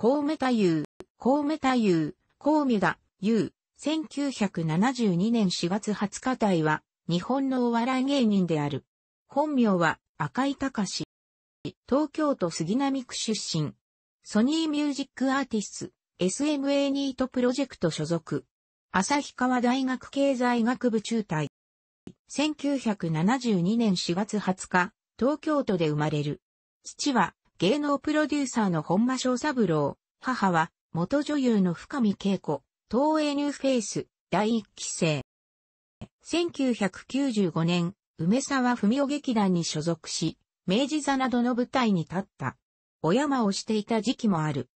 コウメ太夫、コウメ太夫、コウミダ、ユー、1972年4月20日台は、日本のお笑い芸人である。本名は、赤井隆。東京都杉並区出身。ソニーミュージックアーティスト、SMA ニートプロジェクト所属。旭川大学経済学部中退。1972年4月20日、東京都で生まれる。父は芸能プロデューサーの本間翔三郎、母は、元女優の深見恵子、東映ニューフェイス、第一期生。1995年、梅沢文夫劇団に所属し、明治座などの舞台に立った。お山をしていた時期もある。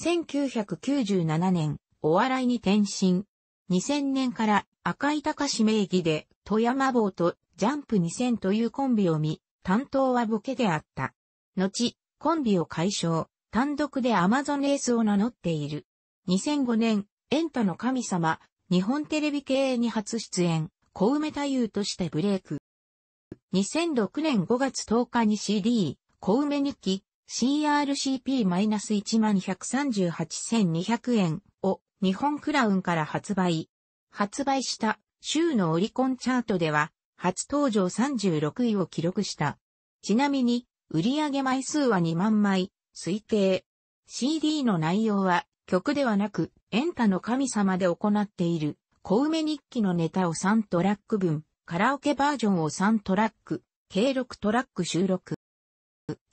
1997年、お笑いに転身。2000年から赤井隆名義で、富山坊とジャンプ2000というコンビを見、担当はボケであった。後、コンビを解消、単独でアマゾレースを名乗っている。2005年、エンタの神様、日本テレビ系に初出演、小梅太夫としてブレイク。2006年5月10日に CD、小梅日記、c r c p 1 1 3 8 2 0 0円を日本クラウンから発売。発売した週のオリコンチャートでは初登場36位を記録した。ちなみに売上枚数は2万枚、推定。CD の内容は曲ではなく、エンタの神様で行っている、小梅日記のネタを3トラック分、カラオケバージョンを3トラック、計6トラック収録。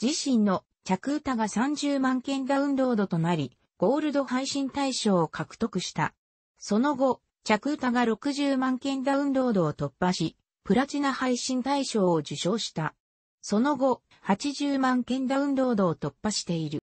自身の着歌が30万件ダウンロードとなり、ゴールド配信大賞を獲得した。その後、着歌が60万件ダウンロードを突破し、プラチナ配信大賞を受賞した。その後、80万件ダウンロードを突破している。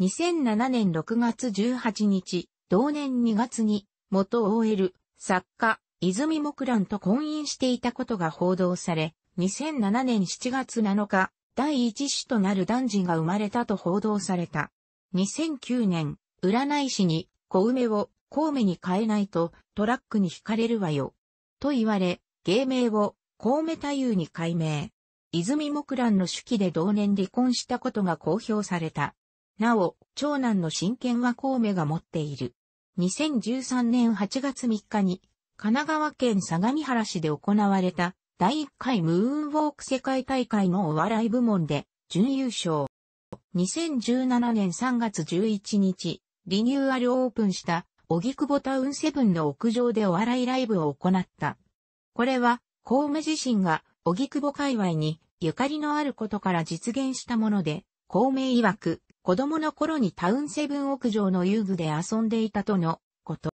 2007年6月18日、同年2月に、元 OL、作家、泉木蘭と婚姻していたことが報道され、2007年7月7日、第一子となる男児が生まれたと報道された。2009年、占い師に、小梅を、小梅に変えないと、トラックに惹かれるわよ。と言われ、芸名を、小梅太夫に改名。泉木蘭の手記で同年離婚したことが公表された。なお、長男の親権は孔明が持っている。2013年8月3日に、神奈川県相模原市で行われた第1回ムーンウォーク世界大会のお笑い部門で準優勝。2017年3月11日、リニューアルオープンした荻窪タウンセブンの屋上でお笑いライブを行った。これは、孔明自身が久保界隈にゆかりのあることから実現したもので、孔明曰く、子供の頃にタウンセブン屋上の遊具で遊んでいたとのこと。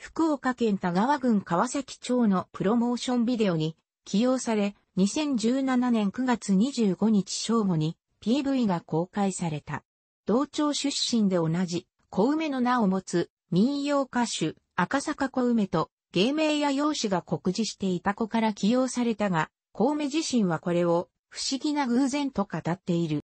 福岡県田川郡川崎町のプロモーションビデオに起用され、2017年9月25日正午に PV が公開された。同町出身で同じ、小梅の名を持つ民謡歌手、赤坂小梅と芸名や容姿が酷似していた子から起用されたが、コウメ自身はこれを不思議な偶然と語っている。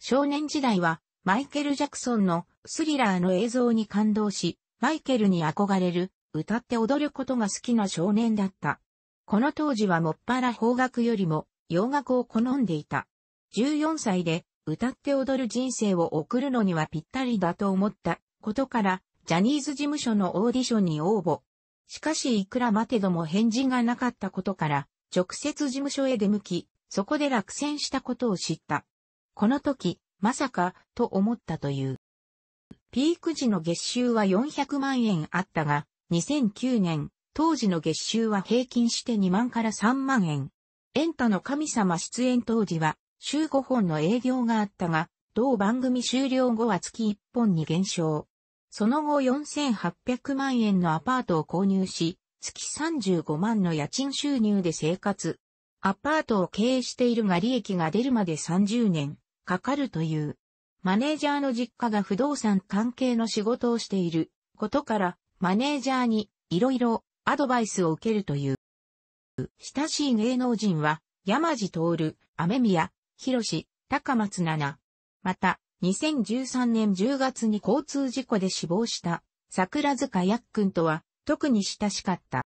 少年時代はマイケル・ジャクソンのスリラーの映像に感動し、マイケルに憧れる、歌って踊ることが好きな少年だった。この当時はもっぱら邦楽よりも洋楽を好んでいた。14歳で歌って踊る人生を送るのにはぴったりだと思ったことから、ジャニーズ事務所のオーディションに応募。しかしいくら待てども返事がなかったことから、直接事務所へ出向き、そこで落選したことを知った。この時、まさか、と思ったという。ピーク時の月収は400万円あったが、2009年、当時の月収は平均して2万から3万円。エンタの神様出演当時は、週5本の営業があったが、同番組終了後は月1本に減少。その後4800万円のアパートを購入し、月35万の家賃収入で生活。アパートを経営しているが利益が出るまで30年かかるという。マネージャーの実家が不動産関係の仕事をしていることから、マネージャーにいろいろアドバイスを受けるという。親しい芸能人は、山地徹、雨宮、広志、高松奈々。また、2013年10月に交通事故で死亡した桜塚やっくんとは特に親しかった。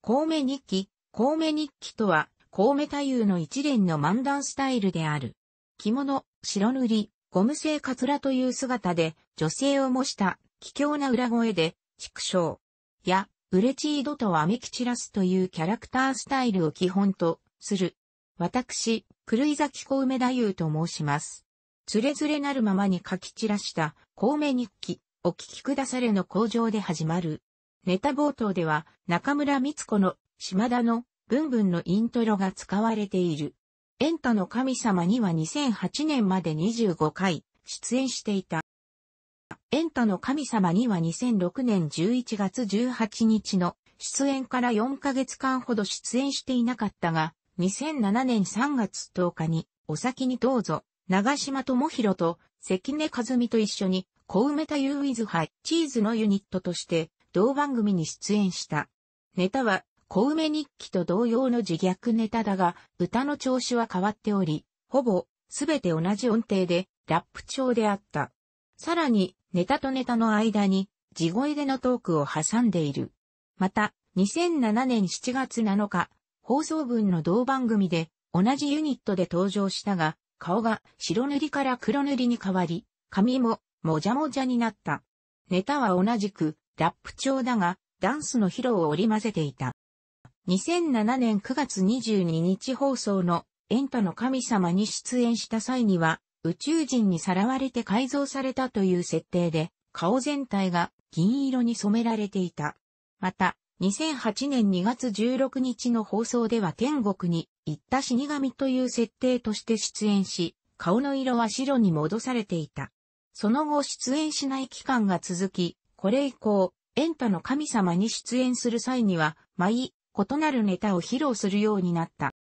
コメ日記、コメ日記とは、コメ太夫の一連の漫談スタイルである。着物、白塗り、ゴム製カツラという姿で、女性を模した、奇妙な裏声で、畜生。や、ウレチードとアメキチラスというキャラクタースタイルを基本とする。私、狂い崎ウメ太夫と申します。つれづれなるままに書き散らした、孔明日記、お聞きくだされの工場で始まる。ネタ冒頭では、中村光子の、島田の、ブンブンのイントロが使われている。エンタの神様には2008年まで25回、出演していた。エンタの神様には2006年11月18日の出演から4ヶ月間ほど出演していなかったが、2007年3月10日にお先にどうぞ長島智弘と関根和美と一緒に、小梅田優イズハイ、チーズのユニットとして、同番組に出演した。ネタは、小梅日記と同様の自虐ネタだが、歌の調子は変わっており、ほぼ、すべて同じ音程で、ラップ調であった。さらに、ネタとネタの間に、地声でのトークを挟んでいる。また、2007年7月7日、放送分の同番組で、同じユニットで登場したが、顔が白塗りから黒塗りに変わり、髪ももじゃもじゃになった。ネタは同じくラップ調だが、ダンスの披露を織り交ぜていた。2007年9月22日放送のエンタの神様に出演した際には、宇宙人にさらわれて改造されたという設定で、顔全体が銀色に染められていた。また、2008年2月16日の放送では天国にいった死神という設定として出演し、顔の色は白に戻されていた。その後出演しない期間が続き、これ以降、エンタの神様に出演する際には、毎、異なるネタを披露するようになった。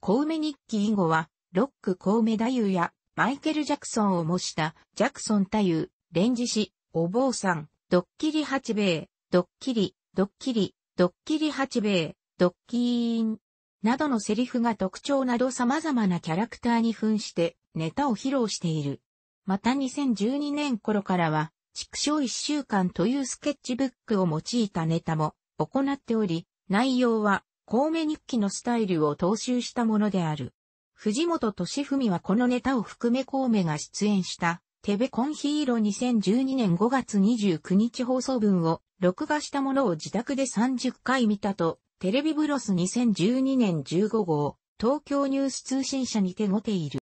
小梅日記以後は、ロック小梅太夫やマイケル・ジャクソンを模したジャクソン太夫、レンジ氏、お坊さん、ドッキリ八兵衛、ドッキリ、ドッキリ、ドッキリ八兵衛、ドッキーン、などのセリフが特徴など様々なキャラクターに扮してネタを披露している。また2012年頃からは、畜生一週間というスケッチブックを用いたネタも行っており、内容は、孔明日記のスタイルを踏襲したものである。藤本敏文はこのネタを含め孔明が出演した、テベコンヒーロー2012年5月29日放送分を録画したものを自宅で30回見たとテレビブロス2012年15号、東京ニュース通信社にてごている。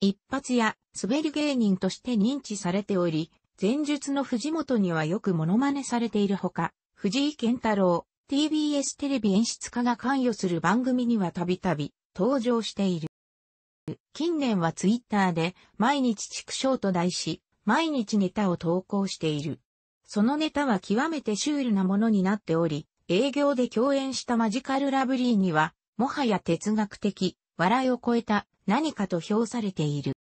一発や滑り芸人として認知されており、前述の藤本にはよくモノマネされているほか、藤井健太郎、TBS テレビ演出家が関与する番組にはたびたび登場している。近年はツイッターで毎日畜生と題し、毎日ネタを投稿している。そのネタは極めてシュールなものになっており、営業で共演したマジカルラブリーには、もはや哲学的、笑いを超えた何かと評されている。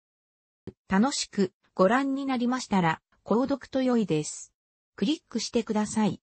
楽しくご覧になりましたら、購読と良いです。クリックしてください。